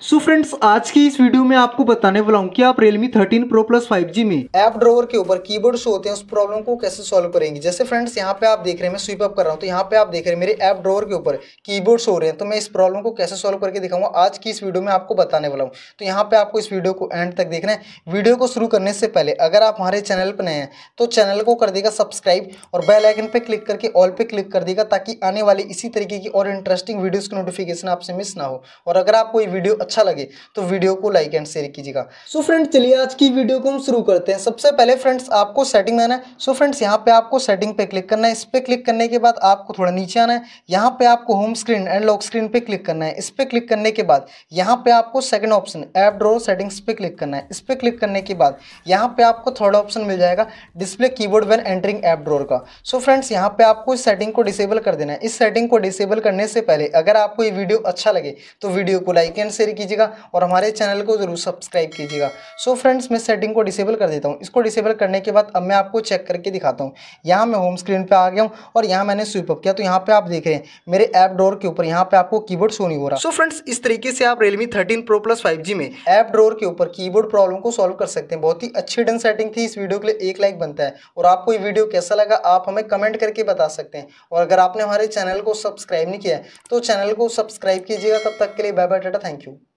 सो so friends आज की इस वीडियो में आपको बताने वाला हूँ कि आप Realme 13 Pro Plus 5G में ऐप ड्रोवर के ऊपर कीबोर्ड शो होते हैं उस प्रॉब्लम को कैसे सॉल्व करेंगे जैसे फ्रेंड्स यहाँ पे आप देख रहे हैं मैं स्वीप अप कर रहा हूँ तो यहाँ पे आप देख रहे हैं मेरे ऐप ड्रोवर के ऊपर कीबोर्ड शो हो रहे हैं तो मैं इस प्रॉब्लम को कैसे सॉल्व करके दिखाऊंगा आज की इस वीडियो में आपको बताने वाला हूँ तो यहाँ पे आपको इस वीडियो को एंड तक देखना है वीडियो को शुरू करने से पहले अगर आप हमारे चैनल पर नए हैं तो चैनल को कर देगा सब्सक्राइब और बेल आइकन पर क्लिक करके ऑल पे क्लिक कर देगा ताकि आने वाली इसी तरीके की और इंटरेस्टिंग वीडियोज़ की नोटिफिकेशन आपसे मिस ना हो और अगर आपको ये वीडियो अच्छा लगे तो वीडियो को लाइक एंड शेयर कीजिएगा सो फ्रेंड्स चलिए आज की वीडियो को हम शुरू करते हैं सबसे पहले फ्रेंड्स आपको सेटिंग में आना है सो फ्रेंड्स यहाँ पे आपको सेटिंग पे क्लिक करना है इस पर क्लिक करने के बाद आपको थोड़ा नीचे आना है यहाँ पे आपको home screen and lock screen पे क्लिक करना है इस पर क्लिक करने के बाद यहाँ पे आपको second option app drawer settings पे क्लिक करना है इस पर क्लिक करने के बाद यहाँ पे आपको थर्ड ऑप्शन मिल जाएगा display keyboard when entering app drawer का सो फ्रेंड्स यहाँ पे आपको इस सेटिंग को डिसेबल कर देना है इस सेटिंग को डिसेबल करने से पहले अगर आपको ये वीडियो अच्छा लगे तो वीडियो को लाइक एंड शेयर कीजिएगा और हमारे चैनल को जरूर सब्सक्राइब कीजिएगा सो फ्रेंड्स मैं सेटिंग को डिसेबल कर देता हूँ इसको डिसेबल करने के बाद अब मैं आपको चेक करके दिखाता हूँ यहाँ मैं होम स्क्रीन पर आ गया हूँ और यहाँ मैंने स्वीपअप किया तो यहाँ पर आप देख रहे हैं मेरे ऐप डोर के ऊपर यहाँ पर आपको कीबोर्ड बोर्ड नहीं हो रहा सो फ्रेंड्स इस तरीके से आप Realme thirteen pro plus five में ऐप डोर के ऊपर बोर्ड प्रॉब्लम को सॉल्व कर सकते हैं बहुत ही अच्छी डन सेटिंग थी इस वीडियो के लिए एक लाइक बनता है और आपको ये वीडियो कैसा लगा आप हमें कमेंट करके बता सकते हैं और अगर आपने हमारे चैनल को सब्सक्राइब नहीं किया है तो चैनल को सब्सक्राइब कीजिएगा तब तक के लिए bye bye tata thank you